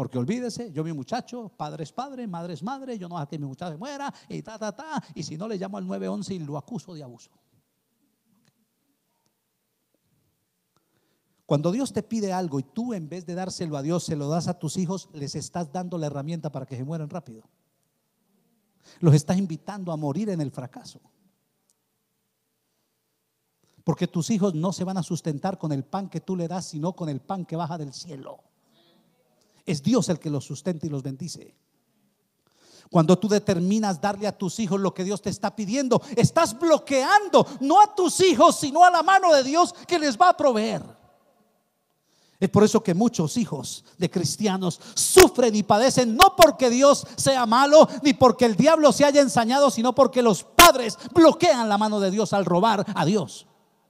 Porque olvídese, yo mi muchacho, padre es padre, madre es madre, yo no hago que mi muchacho muera y ta, ta, ta. Y si no, le llamo al 911 y lo acuso de abuso. Cuando Dios te pide algo y tú en vez de dárselo a Dios, se lo das a tus hijos, les estás dando la herramienta para que se mueran rápido. Los estás invitando a morir en el fracaso. Porque tus hijos no se van a sustentar con el pan que tú le das, sino con el pan que baja del cielo. Es Dios el que los sustenta y los bendice. Cuando tú determinas darle a tus hijos lo que Dios te está pidiendo, estás bloqueando no a tus hijos, sino a la mano de Dios que les va a proveer. Es por eso que muchos hijos de cristianos sufren y padecen, no porque Dios sea malo, ni porque el diablo se haya ensañado, sino porque los padres bloquean la mano de Dios al robar a Dios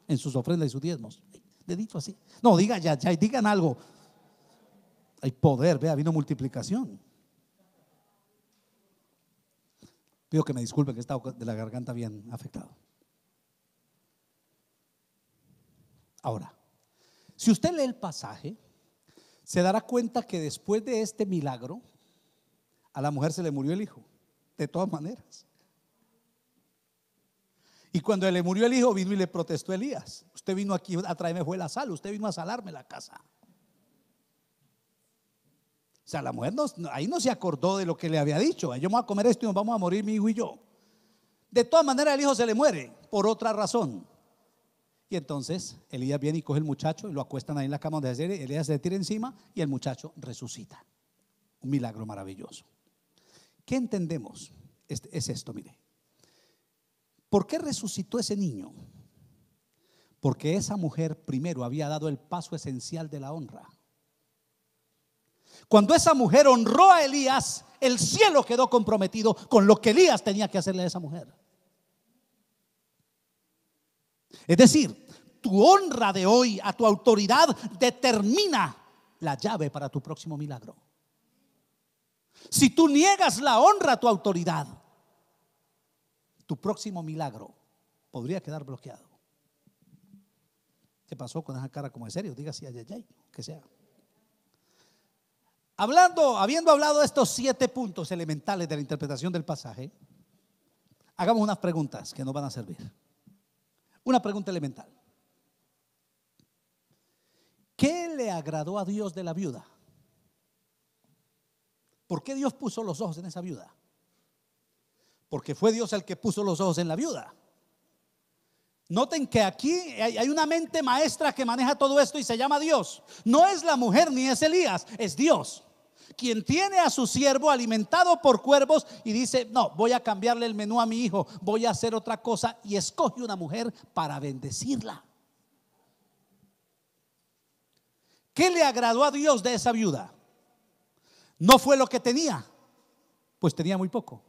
en sus ofrendas y sus diezmos. dicho así. No, diga ya, ya, digan algo. Hay poder, vea, vino multiplicación. Pido que me disculpe que he estado de la garganta bien afectado. Ahora, si usted lee el pasaje, se dará cuenta que después de este milagro, a la mujer se le murió el hijo, de todas maneras. Y cuando le murió el hijo, vino y le protestó Elías. Usted vino aquí a traerme fue la sal, usted vino a salarme la casa sea, la mujer ahí no se acordó de lo que le había dicho. Yo vamos a comer esto y nos vamos a morir mi hijo y yo. De todas maneras, el hijo se le muere por otra razón. Y entonces Elías viene y coge el muchacho y lo acuestan ahí en la cama donde hacer. Elías se le tira encima y el muchacho resucita. Un milagro maravilloso. ¿Qué entendemos? Este, es esto, mire. ¿Por qué resucitó ese niño? Porque esa mujer primero había dado el paso esencial de la honra. Cuando esa mujer honró a Elías, el cielo quedó comprometido con lo que Elías tenía que hacerle a esa mujer. Es decir, tu honra de hoy a tu autoridad determina la llave para tu próximo milagro. Si tú niegas la honra a tu autoridad, tu próximo milagro podría quedar bloqueado. ¿Qué pasó con esa cara como de serio? Diga si ay, ay, ay, que sea. Hablando, habiendo hablado de estos siete puntos elementales de la interpretación del pasaje, hagamos unas preguntas que nos van a servir. Una pregunta elemental. ¿Qué le agradó a Dios de la viuda? ¿Por qué Dios puso los ojos en esa viuda? Porque fue Dios el que puso los ojos en la viuda. Noten que aquí hay una mente maestra que maneja todo esto y se llama Dios. No es la mujer ni es Elías, es Dios quien tiene a su siervo alimentado por cuervos y dice, no, voy a cambiarle el menú a mi hijo, voy a hacer otra cosa y escoge una mujer para bendecirla. ¿Qué le agradó a Dios de esa viuda? No fue lo que tenía, pues tenía muy poco.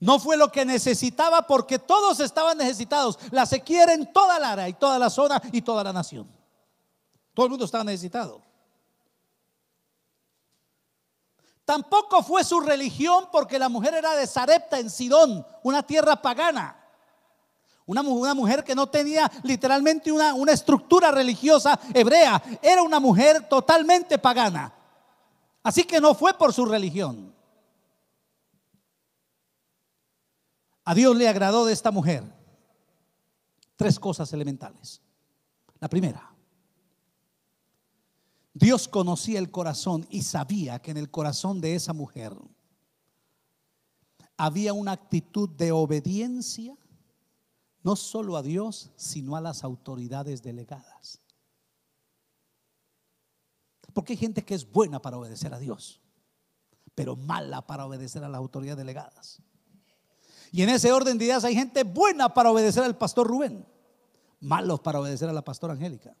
No fue lo que necesitaba porque todos estaban necesitados. La sequía quiere en toda la Lara y toda la zona y toda la nación. Todo el mundo estaba necesitado. Tampoco fue su religión porque la mujer era de Sarepta en Sidón, una tierra pagana. Una, una mujer que no tenía literalmente una, una estructura religiosa hebrea. Era una mujer totalmente pagana. Así que no fue por su religión. A Dios le agradó de esta mujer tres cosas elementales. La primera, Dios conocía el corazón y sabía que en el corazón de esa mujer había una actitud de obediencia, no solo a Dios, sino a las autoridades delegadas. Porque hay gente que es buena para obedecer a Dios, pero mala para obedecer a las autoridades delegadas. Y en ese orden de ideas hay gente buena para obedecer al pastor Rubén, malos para obedecer a la pastora Angélica.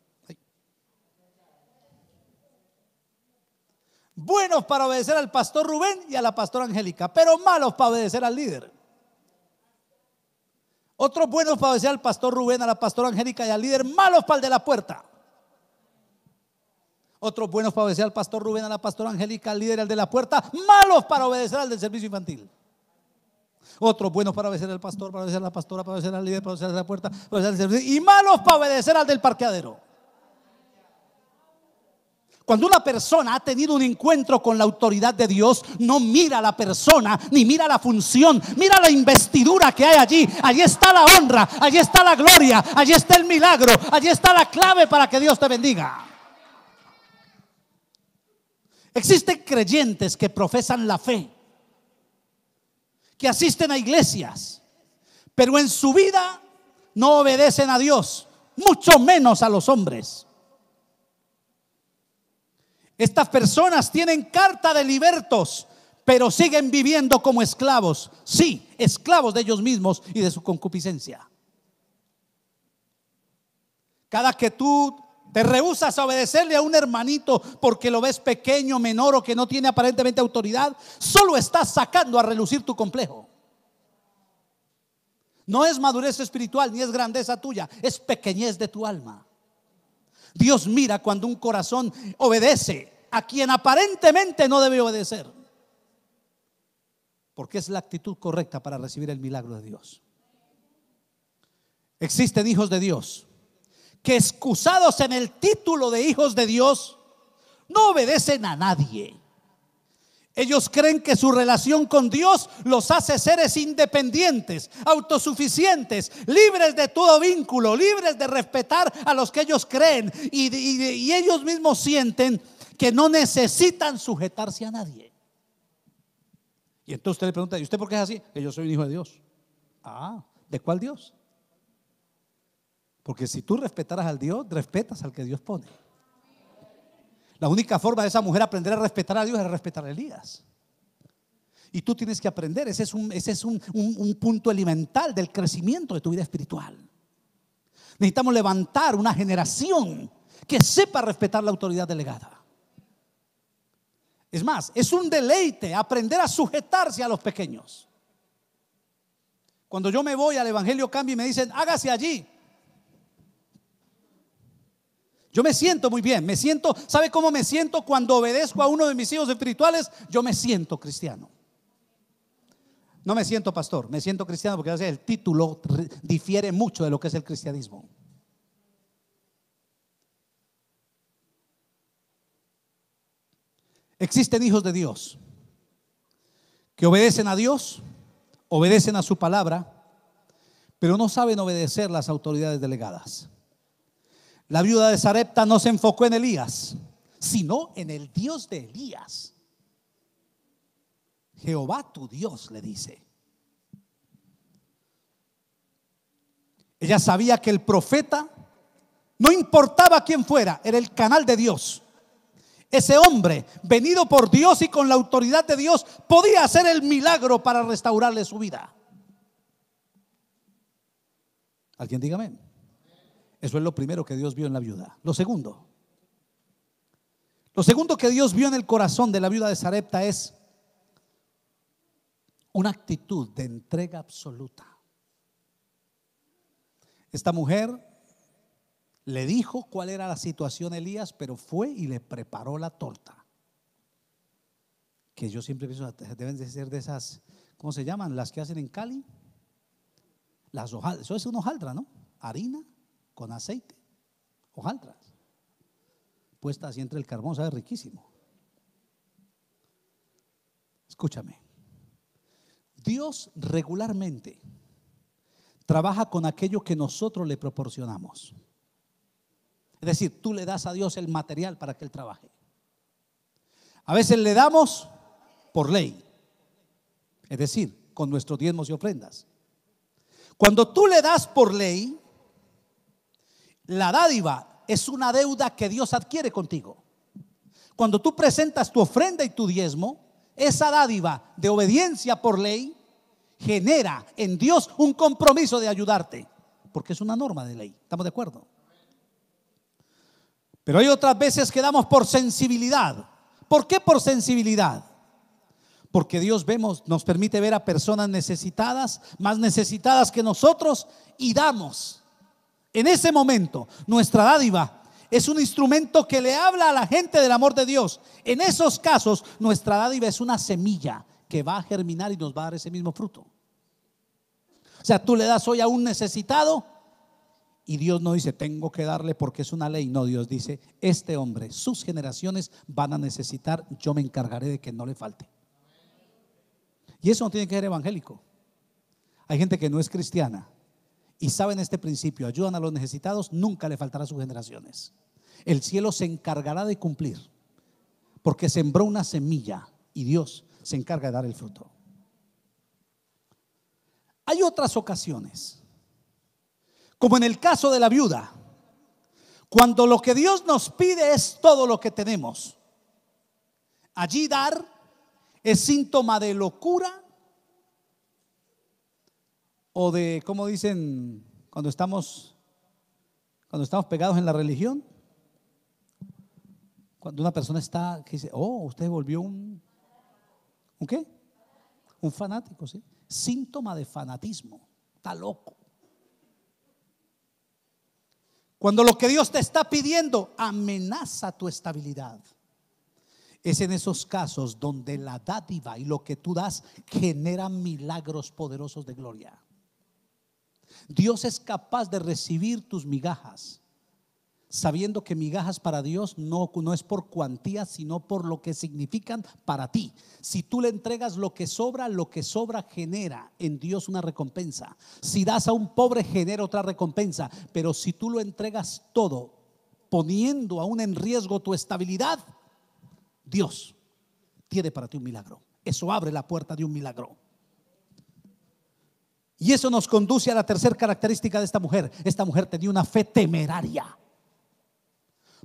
Buenos para obedecer al pastor Rubén y a la pastora Angélica, pero malos para obedecer al líder. Otros buenos para obedecer al pastor Rubén, a la pastora Angélica y al líder, malos para el de la puerta. Otros buenos para obedecer al pastor Rubén, a la pastora Angélica, al líder, al de la puerta, malos para obedecer al del servicio infantil. Otros buenos para obedecer al pastor, para obedecer a la pastora, para obedecer al líder, para obedecer a la puerta, para obedecer servicio, y malos para obedecer al del parqueadero. Cuando una persona ha tenido un encuentro con la autoridad de Dios, no mira a la persona ni mira la función, mira la investidura que hay allí. Allí está la honra, allí está la gloria, allí está el milagro, allí está la clave para que Dios te bendiga. Existen creyentes que profesan la fe, que asisten a iglesias, pero en su vida no obedecen a Dios, mucho menos a los hombres. Estas personas tienen carta de libertos, pero siguen viviendo como esclavos. Sí, esclavos de ellos mismos y de su concupiscencia. Cada que tú te rehusas a obedecerle a un hermanito porque lo ves pequeño, menor o que no tiene aparentemente autoridad, solo estás sacando a relucir tu complejo. No es madurez espiritual ni es grandeza tuya, es pequeñez de tu alma. Dios mira cuando un corazón obedece a quien aparentemente no debe obedecer. Porque es la actitud correcta para recibir el milagro de Dios. Existen hijos de Dios que excusados en el título de hijos de Dios, no obedecen a nadie. Ellos creen que su relación con Dios los hace seres independientes, autosuficientes, libres de todo vínculo, libres de respetar a los que ellos creen. Y, ellos mismos sienten que no necesitan sujetarse a nadie. Y entonces usted le pregunta, ¿y usted por qué es así? Que yo soy un hijo de Dios. Ah, ¿de cuál Dios? Porque si tú respetaras al Dios, respetas al que Dios pone. La única forma de esa mujer aprender a respetar a Dios es respetar a Elías. Y tú tienes que aprender, ese es un, ese es un punto elemental del crecimiento de tu vida espiritual. Necesitamos levantar una generación que sepa respetar la autoridad delegada. Es más, es un deleite aprender a sujetarse a los pequeños. Cuando yo me voy al Evangelio Cambio y me dicen, hágase allí. Yo me siento muy bien, me siento, ¿sabe cómo me siento cuando obedezco a uno de mis hijos espirituales? Yo me siento cristiano. No me siento pastor, me siento cristiano porque el título difiere mucho de lo que es el cristianismo. Existen hijos de Dios que obedecen a Dios, obedecen a su palabra, pero no saben obedecer las autoridades delegadas. La viuda de Sarepta no se enfocó en Elías, sino en el Dios de Elías. Jehová tu Dios le dice. Ella sabía que el profeta, no importaba quién fuera, era el canal de Dios. Ese hombre, venido por Dios y con la autoridad de Dios, podía hacer el milagro para restaurarle su vida. ¿Alguien dígame? Eso es lo primero que Dios vio en la viuda. Lo segundo, lo segundo que Dios vio en el corazón de la viuda de Sarepta es una actitud de entrega absoluta. Esta mujer le dijo cuál era la situación Elías, pero fue y le preparó la torta. Que yo siempre pienso, deben de ser de esas, ¿cómo se llaman? Las que hacen en Cali. Las hojaldras, eso es una hojaldra, ¿no? Harina con aceite, hojaldras. Puesta así entre el carbón, sabe riquísimo. Escúchame. Dios regularmente trabaja con aquello que nosotros le proporcionamos. Es decir, tú le das a Dios el material para que Él trabaje. A veces le damos por ley, es decir, con nuestros diezmos y ofrendas. Cuando tú le das por ley, la dádiva es una deuda que Dios adquiere contigo. Cuando tú presentas tu ofrenda y tu diezmo, esa dádiva de obediencia por ley genera en Dios un compromiso de ayudarte, porque es una norma de ley. ¿Estamos de acuerdo? Pero hay otras veces que damos por sensibilidad. ¿Por qué por sensibilidad? Porque Dios vemos, nos permite ver a personas necesitadas, más necesitadas que nosotros, y damos. En ese momento, nuestra dádiva es un instrumento que le habla a la gente del amor de Dios. En esos casos, nuestra dádiva es una semilla que va a germinar y nos va a dar ese mismo fruto. O sea, tú le das hoy a un necesitado y Dios no dice, tengo que darle porque es una ley. No, Dios dice, este hombre, sus generaciones van a necesitar, yo me encargaré de que no le falte. Y eso no tiene que ser evangélico. Hay gente que no es cristiana y saben este principio, ayudan a los necesitados, nunca le faltará a sus generaciones. El cielo se encargará de cumplir porque sembró una semilla y Dios se encarga de dar el fruto. Hay otras ocasiones como en el caso de la viuda, cuando lo que Dios nos pide es todo lo que tenemos, allí dar es síntoma de locura o de, como dicen cuando estamos, cuando estamos pegados en la religión? Cuando una persona está, que dice, oh, usted volvió un, ¿un qué? Un fanático, ¿sí? Síntoma de fanatismo, está loco. Cuando lo que Dios te está pidiendo amenaza tu estabilidad. Es en esos casos donde la dádiva y lo que tú das generan milagros poderosos de gloria. Dios es capaz de recibir tus migajas sabiendo que migajas para Dios no, no es por cuantía, sino por lo que significan para ti. Si tú le entregas lo que sobra, lo que sobra genera en Dios una recompensa. Si das a un pobre, genera otra recompensa. Pero si tú lo entregas todo, poniendo aún en riesgo tu estabilidad, Dios tiene para ti un milagro. Eso abre la puerta de un milagro. Y eso nos conduce a la tercera característica de esta mujer. Esta mujer tenía una fe temeraria.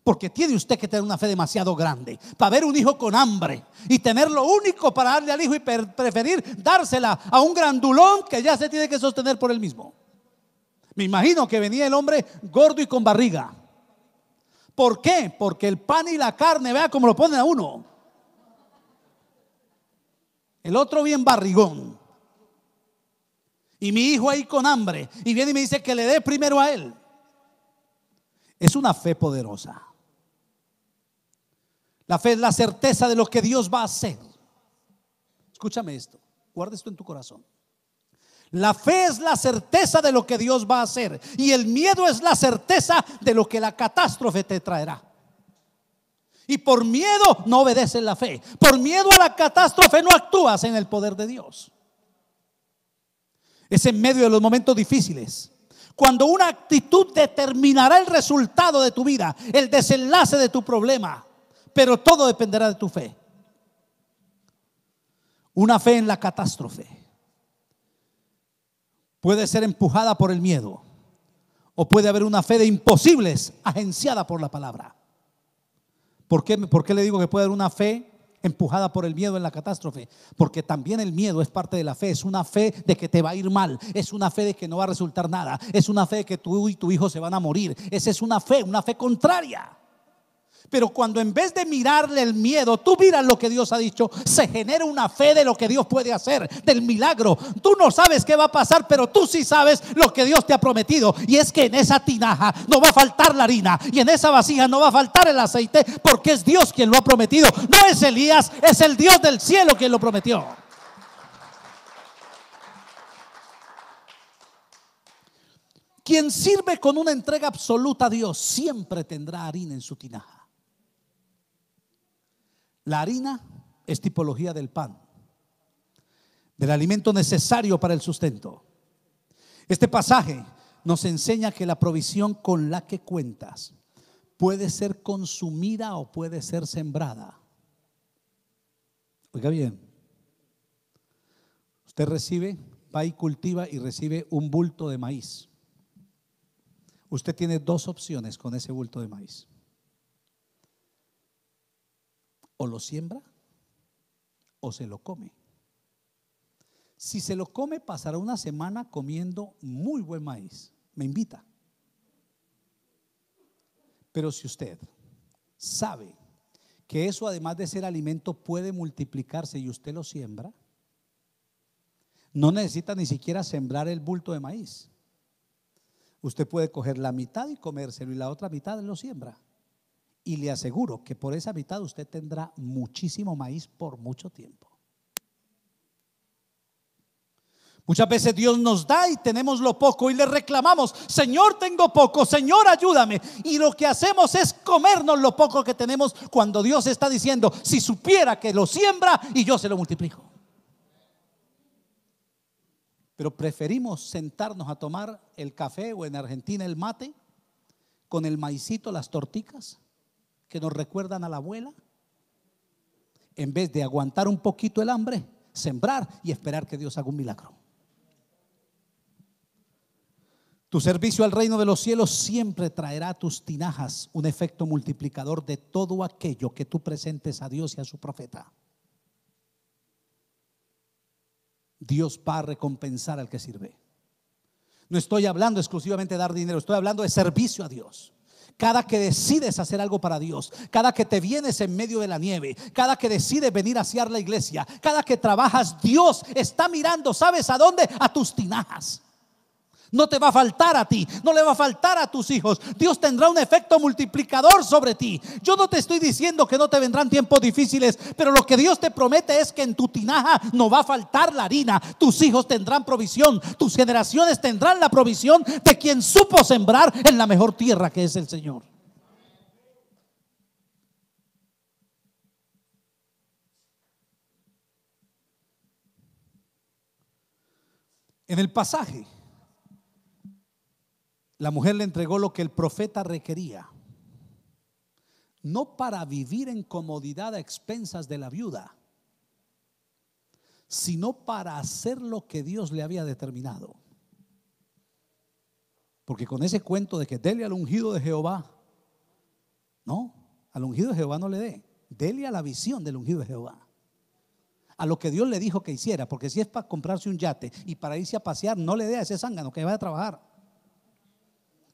Porque tiene usted que tener una fe demasiado grande para ver un hijo con hambre y tener lo único para darle al hijo y preferir dársela a un grandulón que ya se tiene que sostener por él mismo. Me imagino que venía el hombre gordo y con barriga. ¿Por qué? Porque el pan y la carne, vea cómo lo ponen a uno. El otro bien barrigón. Y mi hijo ahí con hambre. Y viene y me dice que le dé primero a él. Es una fe poderosa. La fe es la certeza de lo que Dios va a hacer. Escúchame esto, guarda esto en tu corazón. La fe es la certeza de lo que Dios va a hacer y el miedo es la certeza de lo que la catástrofe te traerá. Y por miedo no obedeces la fe. Por miedo a la catástrofe no actúas en el poder de Dios. Es en medio de los momentos difíciles. Cuando una actitud determinará el resultado de tu vida, el desenlace de tu problema pero todo dependerá de tu fe. Una fe en la catástrofe puede ser empujada por el miedo o puede haber una fe de imposibles agenciada por la palabra. ¿Por qué, ¿Por qué le digo que puede haber una fe empujada por el miedo en la catástrofe, porque también el miedo es parte de la fe, es una fe de que te va a ir mal, es una fe de que no va a resultar nada, es una fe de que tú y tu hijo se van a morir, esa es una fe, una fe contraria. Pero cuando en vez de mirarle el miedo, tú miras lo que Dios ha dicho, se genera una fe de lo que Dios puede hacer, del milagro. Tú no sabes qué va a pasar, pero tú sí sabes lo que Dios te ha prometido. Y es que en esa tinaja no va a faltar la harina y en esa vasija no va a faltar el aceite, porque es Dios quien lo ha prometido. No es Elías, es el Dios del cielo quien lo prometió. Quien sirve con una entrega absoluta a Dios siempre tendrá harina en su tinaja. La harina es tipología del pan, del alimento necesario para el sustento. Este pasaje nos enseña que la provisión con la que cuentas puede ser consumida o puede ser sembrada. Oiga bien, usted recibe, va y cultiva y recibe un bulto de maíz. Usted tiene dos opciones con ese bulto de maíz o lo siembra o se lo come. Si se lo come, pasará una semana comiendo muy buen maíz. Me invita. Pero si usted sabe que eso, además de ser alimento, puede multiplicarse y usted lo siembra, no necesita ni siquiera sembrar el bulto de maíz. Usted puede coger la mitad y comérselo y la otra mitad lo siembra. Y le aseguro que por esa mitad usted tendrá muchísimo maíz por mucho tiempo. Muchas veces Dios nos da y tenemos lo poco y le reclamamos, Señor, tengo poco, Señor, ayúdame. Y lo que hacemos es comernos lo poco que tenemos cuando Dios está diciendo, si supiera que lo siembra y yo se lo multiplico. Pero preferimos sentarnos a tomar el café o en Argentina el mate con el maicito, las torticas, que nos recuerdan a la abuela. En vez de aguantar un poquito el hambre, sembrar y esperar que Dios haga un milagro. Tu servicio al reino de los cielos siempre traerá a tus tinajas un efecto multiplicador de todo aquello que tú presentes a Dios y a su profeta. Dios va a recompensar al que sirve. No estoy hablando exclusivamente de dar dinero, estoy hablando de servicio a Dios. Cada que decides hacer algo para Dios, cada que te vienes en medio de la nieve, cada que decides venir hacia la iglesia, cada que trabajas, Dios está mirando, ¿sabes a dónde? A tus tinajas. No te va a faltar a ti, no le va a faltar a tus hijos. Dios tendrá un efecto multiplicador sobre ti. Yo no te estoy diciendo que no te vendrán tiempos difíciles, pero lo que Dios te promete es que en tu tinaja no va a faltar la harina. Tus hijos tendrán provisión, tus generaciones tendrán la provisión de quien supo sembrar en la mejor tierra que es el Señor. En el pasaje la mujer le entregó lo que el profeta requería. No para vivir en comodidad a expensas de la viuda, sino para hacer lo que Dios le había determinado. Porque con ese cuento de que déle al ungido de Jehová, no, al ungido de Jehová no le dé, déle a la visión del ungido de Jehová, a lo que Dios le dijo que hiciera, porque si es para comprarse un yate y para irse a pasear, no le dé a ese zángano que va a trabajar.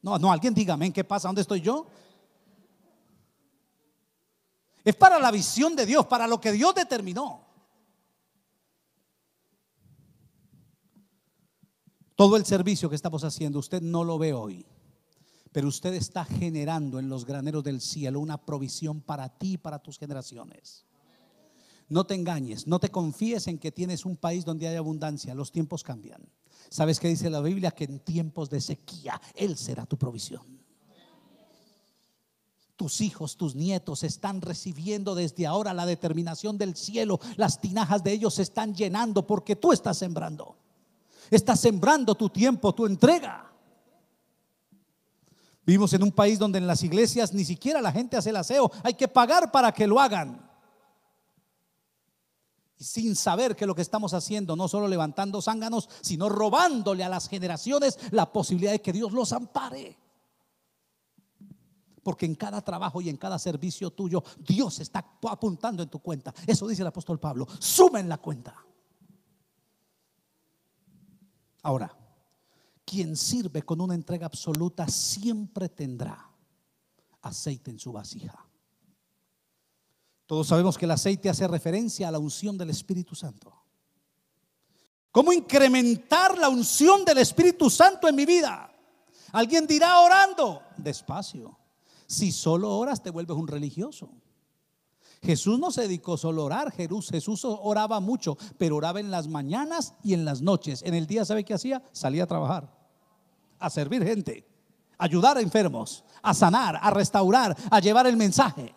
No, no, alguien dígame, ¿en qué pasa? ¿Dónde estoy yo? Es para la visión de Dios, para lo que Dios determinó. Todo el servicio que estamos haciendo, usted no lo ve hoy, pero usted está generando en los graneros del cielo una provisión para ti y para tus generaciones. No te engañes, no te confíes en que tienes un país donde hay abundancia, los tiempos cambian. ¿Sabes qué dice la Biblia? Que en tiempos de sequía Él será tu provisión. Tus hijos, tus nietos están recibiendo desde ahora la determinación del cielo. Las tinajas de ellos se están llenando porque tú estás sembrando. Estás sembrando tu tiempo, tu entrega. Vivimos en un país donde en las iglesias ni siquiera la gente hace el aseo. Hay que pagar para que lo hagan sin saber que lo que estamos haciendo, no solo levantando zánganos, sino robándole a las generaciones la posibilidad de que Dios los ampare. Porque en cada trabajo y en cada servicio tuyo, Dios está apuntando en tu cuenta. Eso dice el apóstol Pablo. sumen la cuenta. Ahora, quien sirve con una entrega absoluta siempre tendrá aceite en su vasija. Todos sabemos que el aceite hace referencia a la unción del Espíritu Santo. ¿Cómo incrementar la unción del Espíritu Santo en mi vida? Alguien dirá orando, despacio. Si solo oras te vuelves un religioso. Jesús no se dedicó solo a orar, Jesús oraba mucho, pero oraba en las mañanas y en las noches. En el día, ¿sabe qué hacía? Salía a trabajar, a servir gente, a ayudar a enfermos, a sanar, a restaurar, a llevar el mensaje.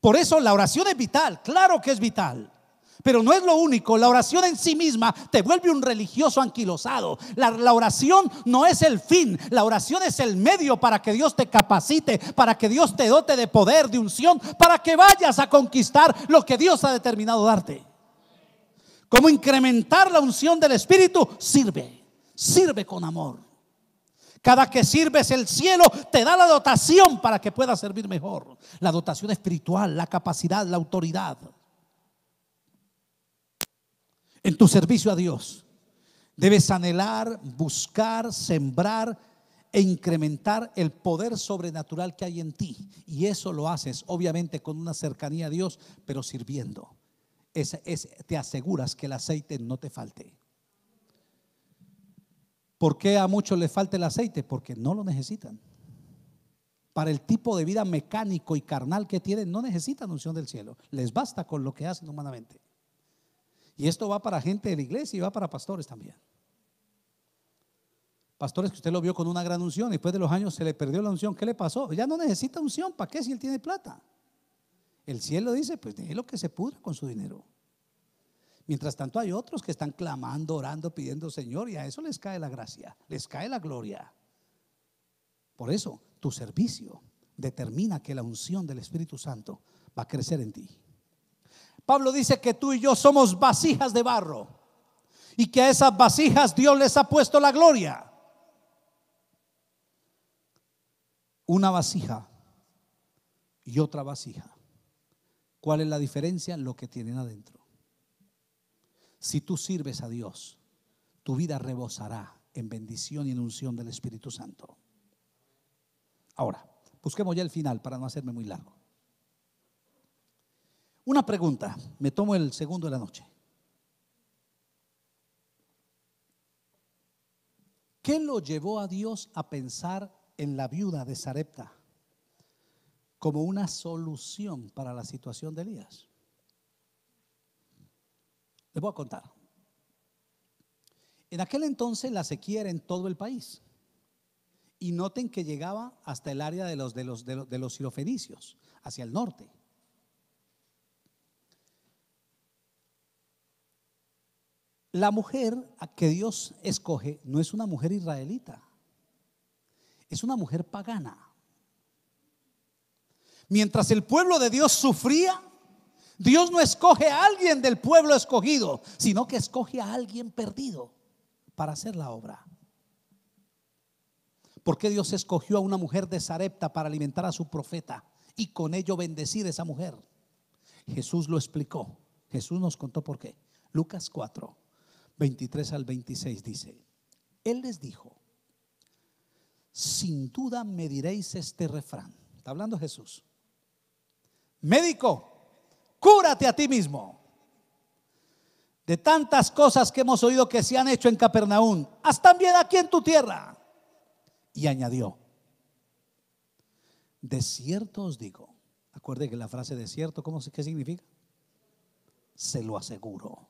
Por eso la oración es vital, claro que es vital. Pero no es lo único, la oración en sí misma te vuelve un religioso anquilosado. La, oración no es el fin, la oración es el medio para que Dios te capacite, para que Dios te dote de poder, de unción, para que vayas a conquistar lo que Dios ha determinado darte. Cómo incrementar la unción del Espíritu sirve, sirve con amor. Cada que sirves el cielo te da la dotación para que puedas servir mejor. La dotación espiritual, la capacidad, la autoridad. En tu servicio a Dios debes anhelar, buscar, sembrar e incrementar el poder sobrenatural que hay en ti. Y eso lo haces obviamente con una cercanía a Dios, pero sirviendo. te aseguras que el aceite no te falte. ¿Por qué a muchos les falta el aceite? Porque no lo necesitan. Para el tipo de vida mecánico y carnal que tienen, no necesitan unción del cielo. Les basta con lo que hacen humanamente. Y esto va para gente de la iglesia y va para pastores también. Pastores que usted lo vio con una gran unción, después de los años se le perdió la unción. ¿Qué le pasó? Ya no necesita unción. ¿Para qué si él tiene plata? El cielo dice, pues deje lo que se pudra con su dinero. Mientras tanto hay otros que están clamando, orando, pidiendo Señor y a eso les cae la gracia, les cae la gloria. Por eso tu servicio determina que la unción del Espíritu Santo va a crecer en ti. Pablo dice que tú y yo somos vasijas de barro y que a esas vasijas Dios les ha puesto la gloria. Una vasija y otra vasija. ¿Cuál es la diferencia? Lo que tienen adentro. Si tú sirves a Dios, tu vida rebosará en bendición y en unción del Espíritu Santo. Ahora, busquemos ya el final para no hacerme muy largo. Una pregunta, me tomo el segundo de la noche. ¿Qué lo llevó a Dios a pensar en la viuda de Sarepta como una solución para la situación de Elías? Les voy a contar. En aquel entonces la sequía era en todo el país. Y noten que llegaba hasta el área de los, de los, de los, de sirofenicios, hacia el norte. La mujer a que Dios escoge no es una mujer israelita, es una mujer pagana. Mientras el pueblo de Dios sufría, Dios no escoge a alguien del pueblo escogido, sino que escoge a alguien perdido para hacer la obra. ¿Por qué Dios escogió a una mujer de Sarepta para alimentar a su profeta y con ello bendecir a esa mujer? Jesús lo explicó. Jesús nos contó por qué. Lucas 4, 23 al 26 dice, Él les dijo, sin duda me diréis este refrán. Está hablando Jesús. Médico, Cúrate a ti mismo. De tantas cosas que hemos oído que se han hecho en Capernaum, haz también aquí en tu tierra. Y añadió, de cierto os digo, acuerde que la frase de cierto, ¿cómo, ¿qué significa? Se lo aseguro.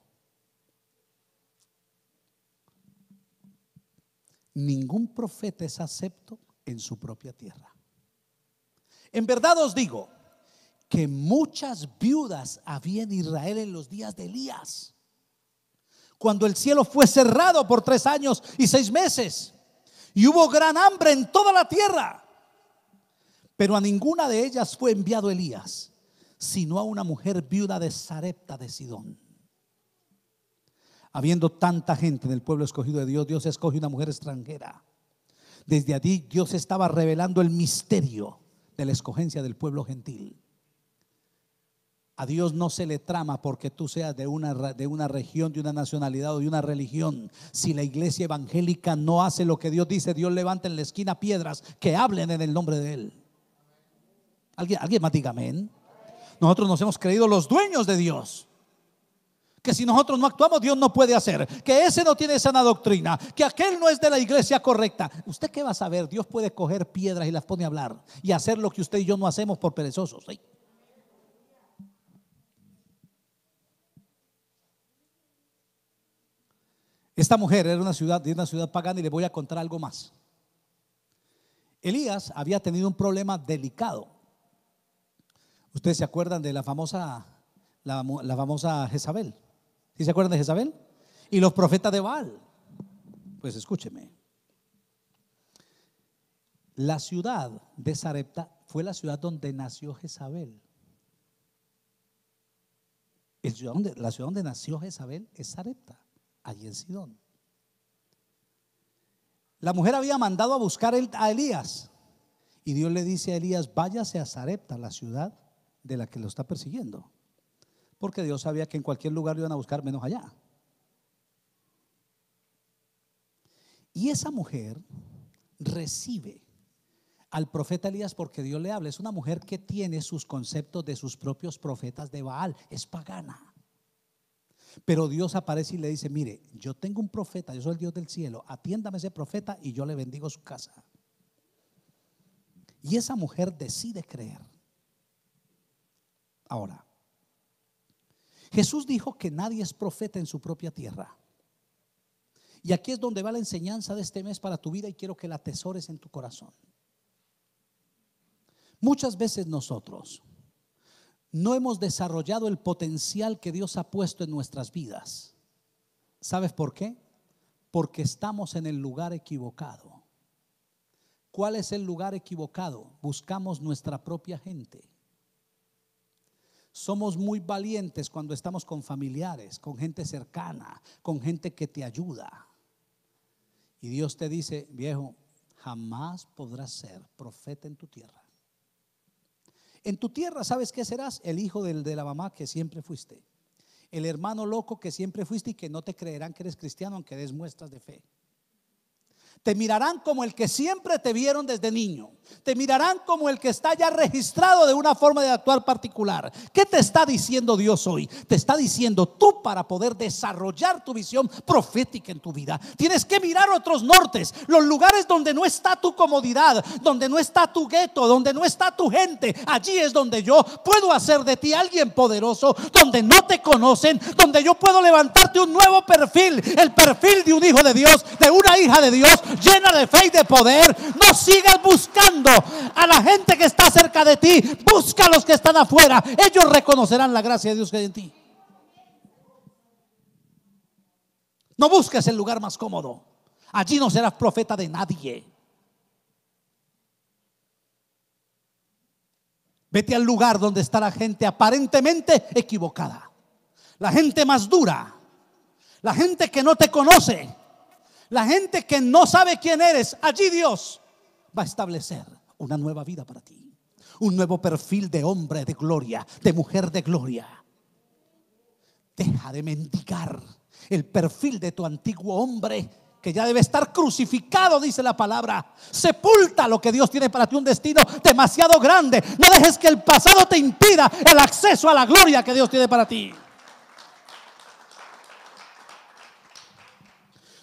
Ningún profeta es acepto en su propia tierra. En verdad os digo, que muchas viudas había en Israel en los días de Elías, cuando el cielo fue cerrado por tres años y seis meses, y hubo gran hambre en toda la tierra, pero a ninguna de ellas fue enviado Elías, sino a una mujer viuda de Sarepta de Sidón. Habiendo tanta gente en el pueblo escogido de Dios, Dios escoge una mujer extranjera. Desde allí Dios estaba revelando el misterio de la escogencia del pueblo gentil. A Dios no se le trama porque tú seas de una, de una región, de una nacionalidad o de una religión. Si la iglesia evangélica no hace lo que Dios dice, Dios levanta en la esquina piedras que hablen en el nombre de Él. ¿Alguien, alguien más diga amén? Nosotros nos hemos creído los dueños de Dios. Que si nosotros no actuamos, Dios no puede hacer. Que ese no tiene sana doctrina. Que aquel no es de la iglesia correcta. ¿Usted qué va a saber? Dios puede coger piedras y las pone a hablar. Y hacer lo que usted y yo no hacemos por perezosos. Esta mujer era una ciudad, de una ciudad pagana y le voy a contar algo más. Elías había tenido un problema delicado. Ustedes se acuerdan de la famosa, la, famosa Jezabel. ¿Sí se acuerdan de Jezabel? Y los profetas de Baal. Pues escúcheme. La ciudad de Sarepta fue la ciudad donde nació Jezabel. la ciudad donde nació Jezabel es Sarepta allí en Sidón. La mujer había mandado a buscar a Elías. Y Dios le dice a Elías, váyase a Zarepta, la ciudad de la que lo está persiguiendo. Porque Dios sabía que en cualquier lugar lo iban a buscar menos allá. Y esa mujer recibe al profeta Elías porque Dios le habla. Es una mujer que tiene sus conceptos de sus propios profetas de Baal. Es pagana. Pero Dios aparece y le dice, mire, yo tengo un profeta, yo soy el Dios del cielo, atiéndame ese profeta y yo le bendigo su casa. Y esa mujer decide creer. Ahora, Jesús dijo que nadie es profeta en su propia tierra. Y aquí es donde va la enseñanza de este mes para tu vida y quiero que la atesores en tu corazón. Muchas veces nosotros no hemos desarrollado el potencial que Dios ha puesto en nuestras vidas. ¿Sabes por qué? Porque estamos en el lugar equivocado. ¿Cuál es el lugar equivocado? Buscamos nuestra propia gente. Somos muy valientes cuando estamos con familiares, con gente cercana, con gente que te ayuda. Y Dios te dice, viejo, jamás podrás ser profeta en tu tierra. En tu tierra, ¿sabes qué serás? El hijo del, de la mamá que siempre fuiste. El hermano loco que siempre fuiste y que no te creerán que eres cristiano aunque des muestras de fe. Te mirarán como el que siempre te vieron desde niño. Te mirarán como el que está ya registrado de una forma de actuar particular. ¿Qué te está diciendo Dios hoy? Te está diciendo tú para poder desarrollar tu visión profética en tu vida. Tienes que mirar otros nortes, los lugares donde no está tu comodidad, donde no está tu gueto, donde no está tu gente. Allí es donde yo puedo hacer de ti alguien poderoso, donde no te conocen, donde yo puedo levantarte un nuevo perfil, el perfil de un hijo de Dios, de una hija de Dios, llena de fe y de poder. No sigas buscando a la gente que está cerca de ti. Busca a los que están afuera. Ellos reconocerán la gracia de Dios que hay en ti. No busques el lugar más cómodo. Allí no serás profeta de nadie. Vete al lugar donde está la gente aparentemente equivocada. La gente más dura. La gente que no te conoce la gente que no sabe quién eres, allí Dios va a establecer una nueva vida para ti, un nuevo perfil de hombre de gloria, de mujer de gloria. Deja de mendigar el perfil de tu antiguo hombre que ya debe estar crucificado, dice la palabra. Sepulta lo que Dios tiene para ti, un destino demasiado grande. No dejes que el pasado te impida el acceso a la gloria que Dios tiene para ti.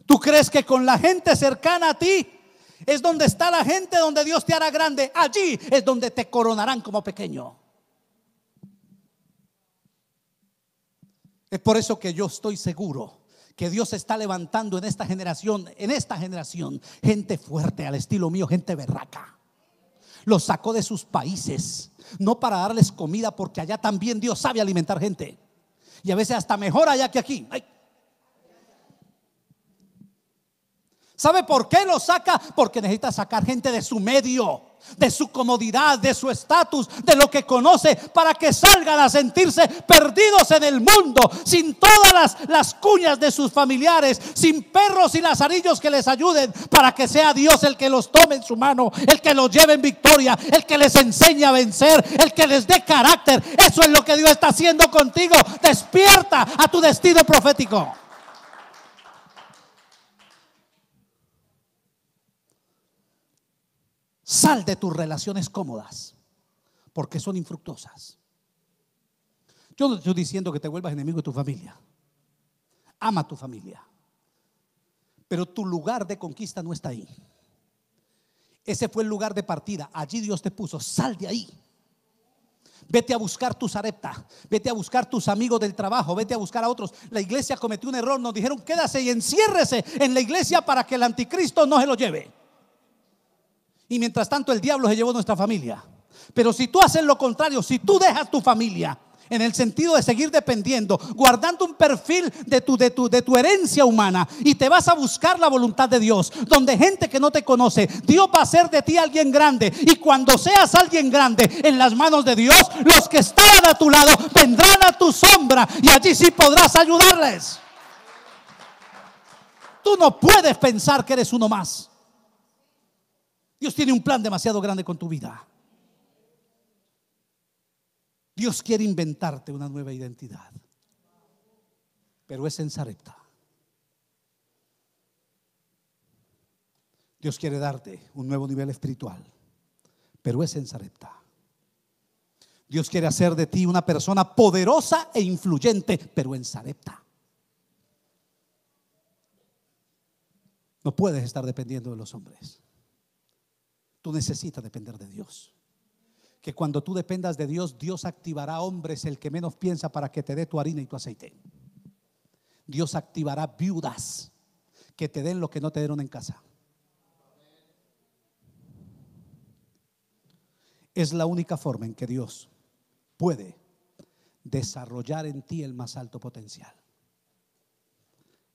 ¿Tú crees que con la gente cercana a ti es donde está la gente donde Dios te hará grande? Allí es donde te coronarán como pequeño. Es por eso que yo estoy seguro que Dios está levantando en esta generación, en esta generación, gente fuerte al estilo mío, gente berraca. Los sacó de sus países, no para darles comida, porque allá también Dios sabe alimentar gente. Y a veces hasta mejor allá que aquí. ¿Sabe por qué lo saca? Porque necesita sacar gente de su medio, de su comodidad, de su estatus, de lo que conoce, para que salgan a sentirse perdidos en el mundo, sin todas las, las cuñas de sus familiares, sin perros y lazarillos que les ayuden, para que sea Dios el que los tome en su mano, el que los lleve en victoria, el que les enseñe a vencer, el que les dé carácter. Eso es lo que Dios está haciendo contigo. Despierta a tu destino profético. Sal de tus relaciones cómodas, porque son infructuosas. Yo no estoy diciendo que te vuelvas enemigo de tu familia. Ama a tu familia. Pero tu lugar de conquista no está ahí. Ese fue el lugar de partida. Allí Dios te puso. Sal de ahí. Vete a buscar tus areptas. Vete a buscar tus amigos del trabajo. Vete a buscar a otros. La iglesia cometió un error. Nos dijeron, quédase y enciérrese en la iglesia para que el anticristo no se lo lleve. Y mientras tanto el diablo se llevó nuestra familia. Pero si tú haces lo contrario, si tú dejas tu familia en el sentido de seguir dependiendo, guardando un perfil de tu, de, tu, de tu herencia humana y te vas a buscar la voluntad de Dios, donde gente que no te conoce, Dios va a hacer de ti alguien grande y cuando seas alguien grande en las manos de Dios, los que estaban a tu lado vendrán a tu sombra y allí sí podrás ayudarles. Tú no puedes pensar que eres uno más. Dios tiene un plan demasiado grande con tu vida. Dios quiere inventarte una nueva identidad. Pero es en Sarepta. Dios quiere darte un nuevo nivel espiritual. Pero es en Sarepta. Dios quiere hacer de ti una persona poderosa e influyente, pero en Sarepta. No puedes estar dependiendo de los hombres. Necesita necesitas depender de Dios. Que cuando tú dependas de Dios, Dios activará hombres el que menos piensa para que te dé tu harina y tu aceite. Dios activará viudas que te den lo que no te dieron en casa. Es la única forma en que Dios puede desarrollar en ti el más alto potencial.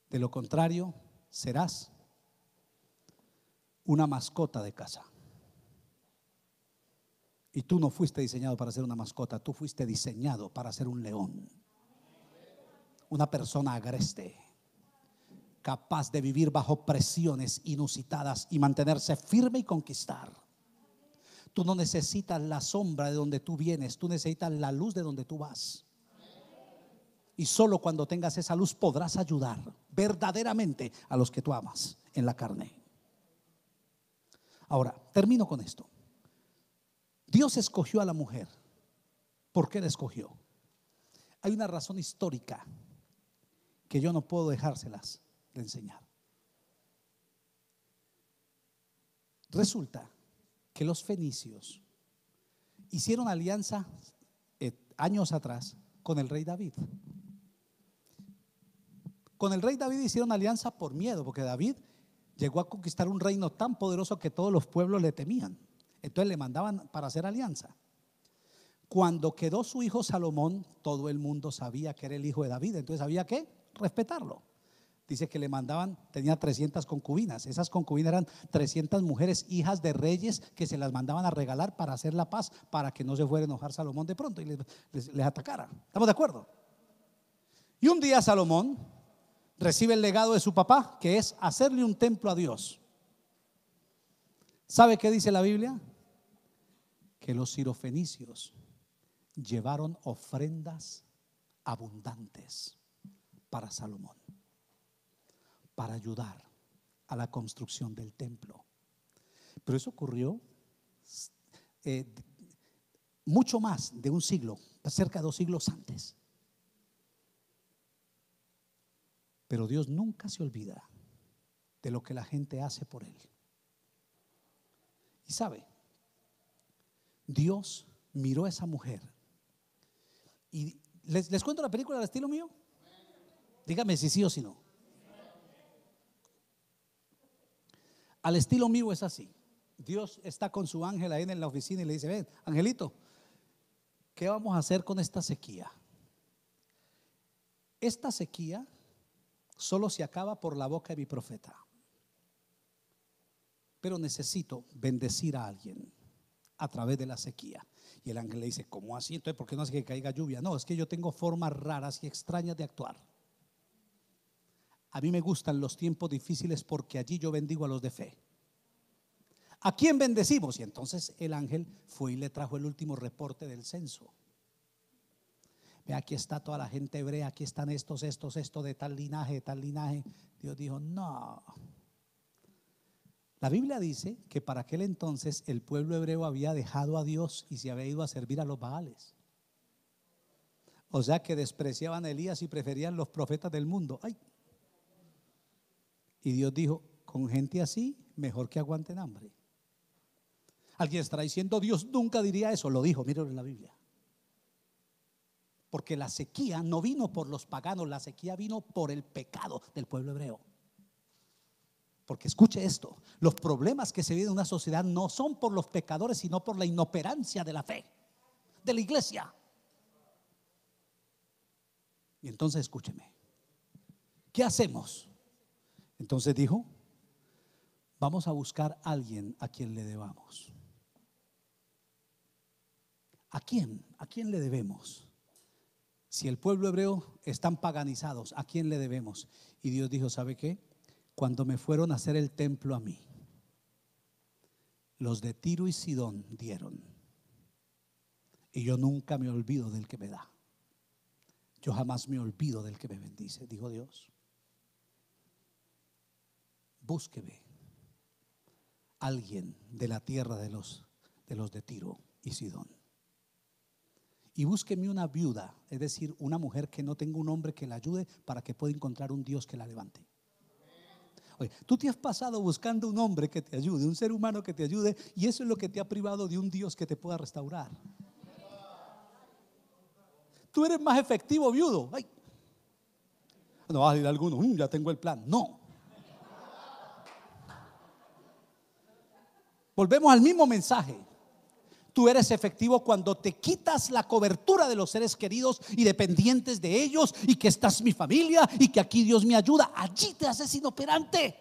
De lo contrario, serás una mascota de casa. Y tú no fuiste diseñado para ser una mascota, tú fuiste diseñado para ser un león. Una persona agreste, capaz de vivir bajo presiones inusitadas y mantenerse firme y conquistar. Tú no necesitas la sombra de donde tú vienes, tú necesitas la luz de donde tú vas. Y solo cuando tengas esa luz podrás ayudar verdaderamente a los que tú amas en la carne. Ahora, termino con esto. Dios escogió a la mujer. ¿Por qué la escogió? Hay una razón histórica que yo no puedo dejárselas de enseñar. Resulta que los fenicios hicieron alianza eh, años atrás con el rey David. Con el rey David hicieron alianza por miedo, porque David llegó a conquistar un reino tan poderoso que todos los pueblos le temían. Entonces le mandaban para hacer alianza. Cuando quedó su hijo Salomón, todo el mundo sabía que era el hijo de David, entonces había que respetarlo. Dice que le mandaban, tenía 300 concubinas. Esas concubinas eran 300 mujeres hijas de reyes que se las mandaban a regalar para hacer la paz, para que no se fuera a enojar Salomón de pronto y les, les atacara. ¿Estamos de acuerdo? Y un día Salomón recibe el legado de su papá, que es hacerle un templo a Dios. ¿Sabe qué dice la Biblia? que los sirofenicios llevaron ofrendas abundantes para Salomón, para ayudar a la construcción del templo. Pero eso ocurrió eh, mucho más de un siglo, cerca de dos siglos antes. Pero Dios nunca se olvida de lo que la gente hace por Él. Y sabe, Dios miró a esa mujer. Y les, les cuento la película al estilo mío. Dígame si sí o si no. Al estilo mío es así. Dios está con su ángel ahí en la oficina y le dice, ven, angelito, ¿qué vamos a hacer con esta sequía? Esta sequía solo se acaba por la boca de mi profeta. Pero necesito bendecir a alguien a través de la sequía. Y el ángel le dice, ¿cómo así? Entonces, ¿por qué no hace que caiga lluvia? No, es que yo tengo formas raras y extrañas de actuar. A mí me gustan los tiempos difíciles porque allí yo bendigo a los de fe. ¿A quién bendecimos? Y entonces el ángel fue y le trajo el último reporte del censo. Ve, aquí está toda la gente hebrea, aquí están estos, estos, estos de tal linaje, de tal linaje. Dios dijo, no, la Biblia dice que para aquel entonces el pueblo hebreo había dejado a Dios y se había ido a servir a los Baales. O sea que despreciaban a Elías y preferían los profetas del mundo. ¡Ay! Y Dios dijo, con gente así, mejor que aguanten hambre. Alguien estará diciendo, Dios nunca diría eso. Lo dijo, mírenlo en la Biblia. Porque la sequía no vino por los paganos, la sequía vino por el pecado del pueblo hebreo. Porque escuche esto, los problemas que se viven en una sociedad no son por los pecadores, sino por la inoperancia de la fe, de la iglesia. Y entonces escúcheme, ¿qué hacemos? Entonces dijo, vamos a buscar a alguien a quien le debamos. ¿A quién? ¿A quién le debemos? Si el pueblo hebreo están paganizados, ¿a quién le debemos? Y Dios dijo, ¿sabe qué? cuando me fueron a hacer el templo a mí. Los de Tiro y Sidón dieron. Y yo nunca me olvido del que me da. Yo jamás me olvido del que me bendice, dijo Dios. Búsqueme alguien de la tierra de los de, los de Tiro y Sidón. Y búsqueme una viuda, es decir, una mujer que no tenga un hombre que la ayude para que pueda encontrar un Dios que la levante tú te has pasado buscando un hombre que te ayude, un ser humano que te ayude, y eso es lo que te ha privado de un Dios que te pueda restaurar. Tú eres más efectivo viudo. No vas a decir alguno, mm, ya tengo el plan. No. Volvemos al mismo mensaje. Tú eres efectivo cuando te quitas la cobertura de los seres queridos y dependientes de ellos y que estás mi familia y que aquí Dios me ayuda. Allí te haces inoperante.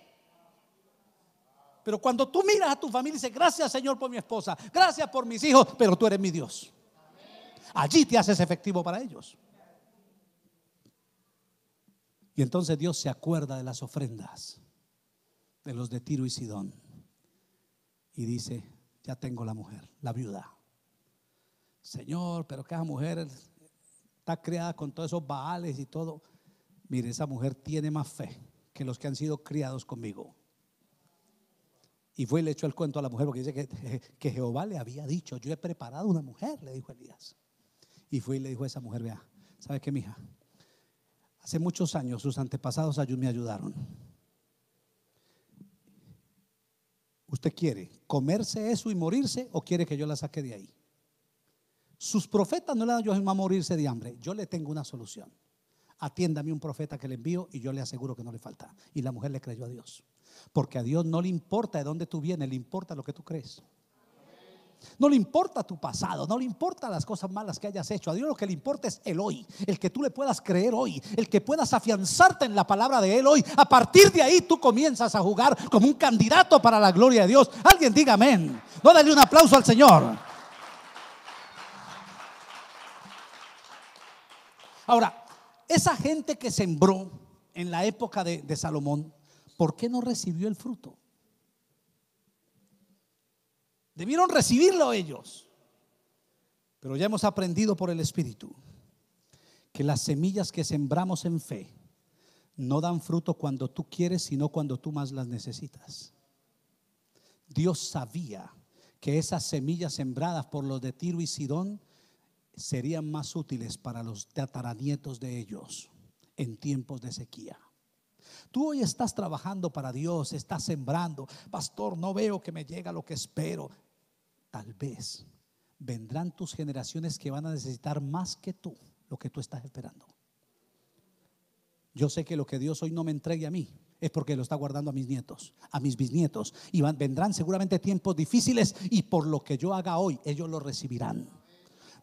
Pero cuando tú miras a tu familia y dices, gracias Señor por mi esposa, gracias por mis hijos, pero tú eres mi Dios. Allí te haces efectivo para ellos. Y entonces Dios se acuerda de las ofrendas de los de Tiro y Sidón y dice, ya tengo la mujer, la viuda. Señor, pero que esa mujer está criada con todos esos baales y todo. Mire, esa mujer tiene más fe que los que han sido criados conmigo. Y fue y le echó el cuento a la mujer porque dice que, que Jehová le había dicho, yo he preparado una mujer, le dijo Elías. Y fue y le dijo a esa mujer, vea, ¿sabe qué, mija? Hace muchos años sus antepasados me ayudaron. quiere? ¿Comerse eso y morirse o quiere que yo la saque de ahí? Sus profetas no le dan yo a morirse de hambre. Yo le tengo una solución. Atiéndame un profeta que le envío y yo le aseguro que no le falta. Y la mujer le creyó a Dios. Porque a Dios no le importa de dónde tú vienes, le importa lo que tú crees. No le importa tu pasado, no le importa las cosas malas que hayas hecho. A Dios lo que le importa es el hoy, el que tú le puedas creer hoy, el que puedas afianzarte en la palabra de Él hoy. A partir de ahí tú comienzas a jugar como un candidato para la gloria de Dios. Alguien diga amén. No dale un aplauso al Señor. Ahora, esa gente que sembró en la época de Salomón, ¿por qué no recibió el fruto? Debieron recibirlo ellos. Pero ya hemos aprendido por el Espíritu que las semillas que sembramos en fe no dan fruto cuando tú quieres, sino cuando tú más las necesitas. Dios sabía que esas semillas sembradas por los de Tiro y Sidón serían más útiles para los tataranietos de ellos en tiempos de sequía. Tú hoy estás trabajando para Dios, estás sembrando. Pastor, no veo que me llega lo que espero tal vez vendrán tus generaciones que van a necesitar más que tú lo que tú estás esperando. Yo sé que lo que Dios hoy no me entregue a mí es porque lo está guardando a mis nietos, a mis bisnietos. Y vendrán seguramente tiempos difíciles y por lo que yo haga hoy, ellos lo recibirán.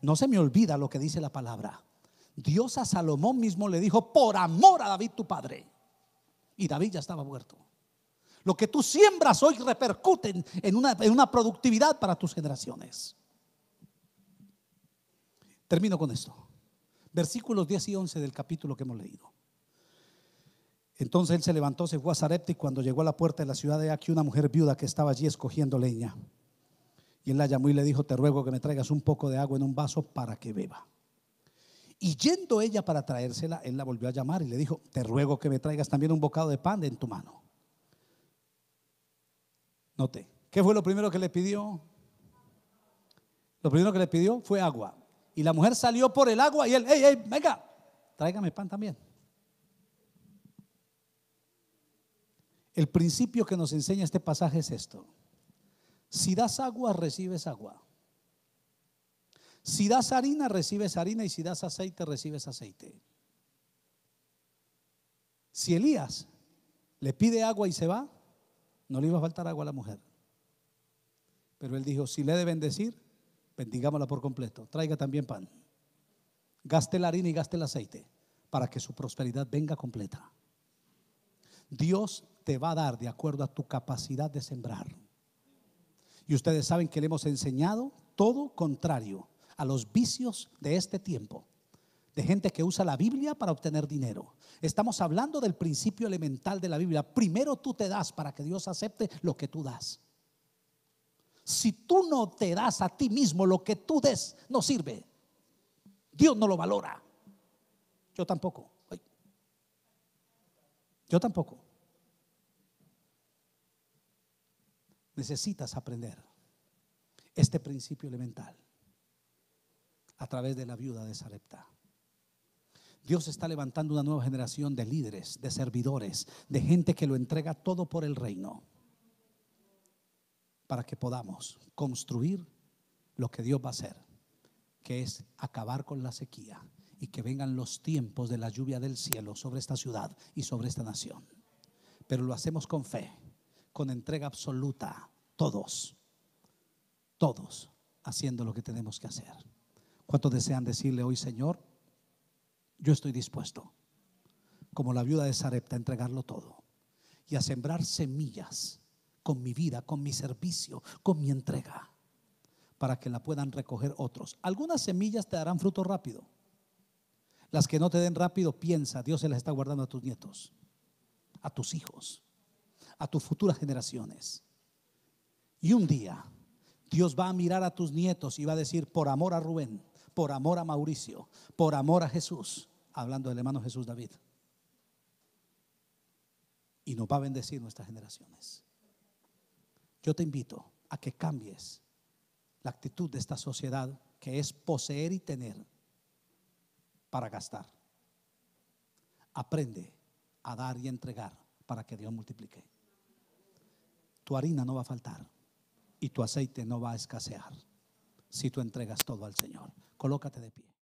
No se me olvida lo que dice la palabra. Dios a Salomón mismo le dijo, por amor a David tu padre. Y David ya estaba muerto. Lo que tú siembras hoy repercute en una, productividad para tus generaciones. Termino con esto. Versículos 10 y 11 del capítulo que hemos leído. Entonces él se levantó, se fue a Sarepta y cuando llegó a la puerta de la ciudad, de aquí una mujer viuda que estaba allí escogiendo leña. Y él la llamó y le dijo, te ruego que me traigas un poco de agua en un vaso para que beba. Y yendo ella para traérsela, él la volvió a llamar y le dijo, te ruego que me traigas también un bocado de pan en tu mano. Note. ¿Qué fue lo primero que le pidió? Lo primero que le pidió fue agua. Y la mujer salió por el agua y él, hey, hey, venga, tráigame pan también. El principio que nos enseña este pasaje es esto. Si das agua, recibes agua. Si das harina, recibes harina y si das aceite, recibes aceite. Si Elías le pide agua y se va, no le iba a faltar agua a la mujer. Pero él dijo, si le deben decir bendigámosla por completo. Traiga también pan. Gaste la harina y gaste el aceite para que su prosperidad venga completa. Dios te va a dar de acuerdo a tu capacidad de sembrar. Y ustedes saben que le hemos enseñado todo contrario a los vicios de este tiempo gente que usa la Biblia para obtener dinero. Estamos hablando del principio elemental de la Biblia. Primero tú te das para que Dios acepte lo que tú das. Si tú no te das a ti mismo lo que tú des, no sirve. Dios no lo valora. Yo tampoco. Yo tampoco. Necesitas aprender este principio elemental a través de la viuda de Sarepta. Dios está levantando una nueva generación de líderes, de servidores, de gente que lo entrega todo por el reino, para que podamos construir lo que Dios va a hacer, que es acabar con la sequía y que vengan los tiempos de la lluvia del cielo sobre esta ciudad y sobre esta nación. Pero lo hacemos con fe, con entrega absoluta, todos, todos haciendo lo que tenemos que hacer. ¿Cuántos desean decirle hoy, Señor? yo estoy dispuesto, como la viuda de Sarepta, a entregarlo todo y a sembrar semillas con mi vida, con mi servicio, con mi entrega, para que la puedan recoger otros. Algunas semillas te darán fruto rápido. Las que no te den rápido, piensa, Dios se las está guardando a tus nietos, a tus hijos, a tus futuras generaciones. Y un día Dios va a mirar a tus nietos y va a decir, por amor a Rubén, por amor a Mauricio, por amor a Jesús, hablando del hermano Jesús David. Y nos va a bendecir nuestras generaciones. Yo te invito a que cambies la actitud de esta sociedad que es poseer y tener para gastar. Aprende a dar y entregar para que Dios multiplique. Tu harina no va a faltar y tu aceite no va a escasear si tú entregas todo al Señor. Colócate de pie.